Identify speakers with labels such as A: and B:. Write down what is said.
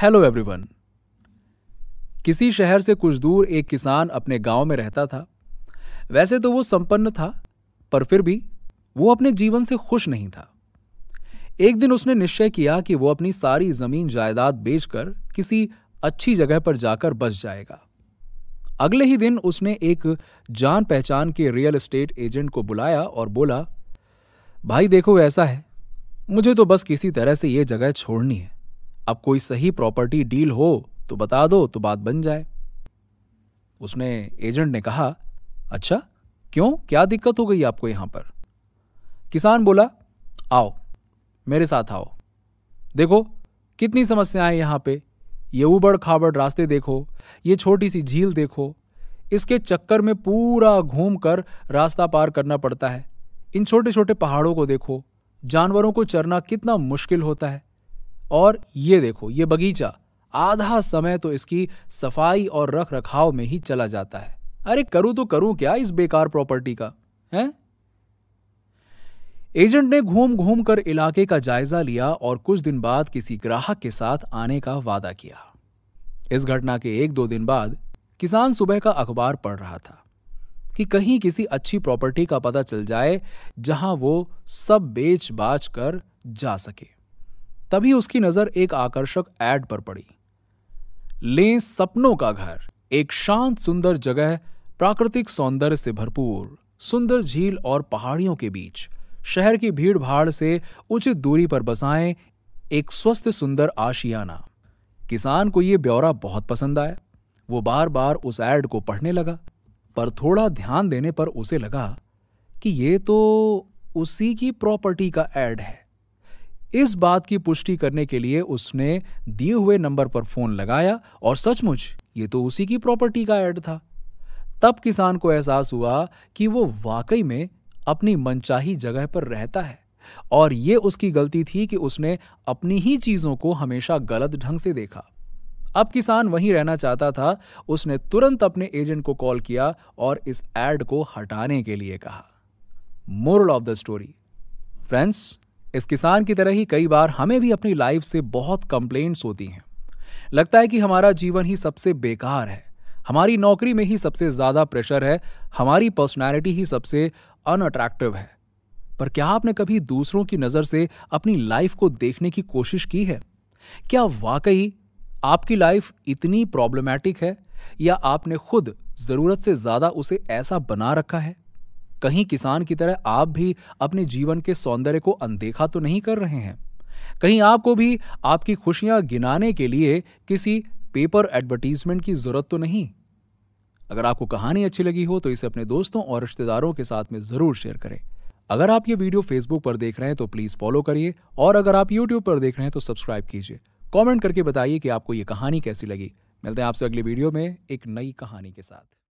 A: hello everyone किसी शहर से कुछ दूर एक किसान अपने गांव में रहता था वैसे तो वो संपन्न था पर फिर भी वो अपने जीवन से खुश नहीं था एक दिन उसने निश्चय किया कि वो अपनी सारी जमीन जायदाद बेचकर किसी अच्छी जगह पर जाकर बस जाएगा अगले ही दिन उसने एक जान पहचान के रियल एस्टेट एजेंट को बुलाया और बोला भाई देखो ऐसा है मुझे तो बस किसी तरह से ये जगह छोड़नी है अब कोई सही प्रॉपर्टी डील हो तो बता दो तो बात बन जाए उसने एजेंट ने कहा अच्छा क्यों क्या दिक्कत हो गई आपको यहां पर किसान बोला आओ मेरे साथ आओ देखो कितनी समस्याएं यहां पे ये उबड़ खाबड़ रास्ते देखो ये छोटी सी झील देखो इसके चक्कर में पूरा घूम कर रास्ता पार करना पड़ता है इन छोटे छोटे पहाड़ों को देखो जानवरों को चरना कितना मुश्किल होता है और ये देखो ये बगीचा आधा समय तो इसकी सफाई और रख रखाव में ही चला जाता है अरे करूं तो करूं क्या इस बेकार प्रॉपर्टी का है एजेंट ने घूम घूम कर इलाके का जायजा लिया और कुछ दिन बाद किसी ग्राहक के साथ आने का वादा किया इस घटना के एक दो दिन बाद किसान सुबह का अखबार पढ़ रहा था कि कहीं किसी अच्छी प्रॉपर्टी का पता चल जाए जहां वो सब बेच बाच कर जा सके तभी उसकी नजर एक आकर्षक एड पर पड़ी ले सपनों का घर एक शांत सुंदर जगह प्राकृतिक सौंदर्य से भरपूर सुंदर झील और पहाड़ियों के बीच शहर की भीड़ भाड़ से उचित दूरी पर बसाएं एक स्वस्थ सुंदर आशियाना किसान को यह ब्यौरा बहुत पसंद आया वो बार बार उस एड को पढ़ने लगा पर थोड़ा ध्यान देने पर उसे लगा कि ये तो उसी की प्रॉपर्टी का एड है इस बात की पुष्टि करने के लिए उसने दिए हुए नंबर पर फोन लगाया और सचमुच ये तो उसी की प्रॉपर्टी का ऐड था तब किसान को एहसास हुआ कि वो वाकई में अपनी मनचाही जगह पर रहता है और ये उसकी गलती थी कि उसने अपनी ही चीजों को हमेशा गलत ढंग से देखा अब किसान वहीं रहना चाहता था उसने तुरंत अपने एजेंट को कॉल किया और इस एड को हटाने के लिए कहा moral of the story friends इस किसान की तरह ही कई बार हमें भी अपनी लाइफ से बहुत कंप्लेंट्स होती हैं लगता है कि हमारा जीवन ही सबसे बेकार है हमारी नौकरी में ही सबसे ज़्यादा प्रेशर है हमारी पर्सनैलिटी ही सबसे अनअट्रैक्टिव है पर क्या आपने कभी दूसरों की नज़र से अपनी लाइफ को देखने की कोशिश की है क्या वाकई आपकी लाइफ इतनी प्रॉब्लमैटिक है या आपने खुद ज़रूरत से ज़्यादा उसे ऐसा बना रखा है कहीं किसान की तरह आप भी अपने जीवन के सौंदर्य को अनदेखा तो नहीं कर रहे हैं कहीं आपको भी आपकी खुशियां गिनाने के लिए किसी पेपर एडवर्टीजमेंट की जरूरत तो नहीं अगर आपको कहानी अच्छी लगी हो तो इसे अपने दोस्तों और रिश्तेदारों के साथ में जरूर शेयर करें अगर आप ये वीडियो फेसबुक पर देख रहे हैं तो प्लीज फॉलो करिए और अगर आप यूट्यूब पर देख रहे हैं तो सब्सक्राइब कीजिए कमेंट करके बताइए कि आपको ये कहानी कैसी लगी मिलते हैं आपसे अगले वीडियो में एक नई कहानी के साथ